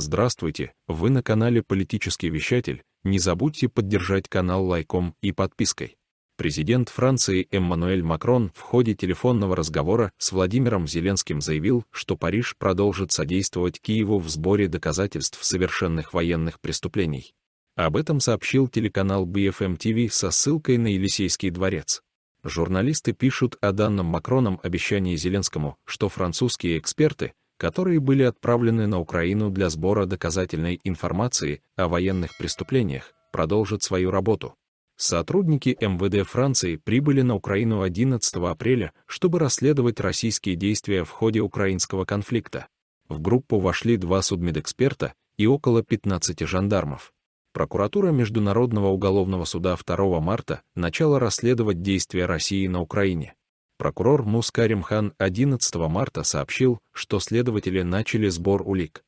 Здравствуйте, вы на канале «Политический вещатель». Не забудьте поддержать канал лайком и подпиской. Президент Франции Эммануэль Макрон в ходе телефонного разговора с Владимиром Зеленским заявил, что Париж продолжит содействовать Киеву в сборе доказательств совершенных военных преступлений. Об этом сообщил телеканал BFM TV со ссылкой на Елисейский дворец. Журналисты пишут о данном Макроном обещании Зеленскому, что французские эксперты, которые были отправлены на Украину для сбора доказательной информации о военных преступлениях, продолжат свою работу. Сотрудники МВД Франции прибыли на Украину 11 апреля, чтобы расследовать российские действия в ходе украинского конфликта. В группу вошли два судмедэксперта и около 15 жандармов. Прокуратура Международного уголовного суда 2 марта начала расследовать действия России на Украине. Прокурор Мускаримхан 11 марта сообщил, что следователи начали сбор улик.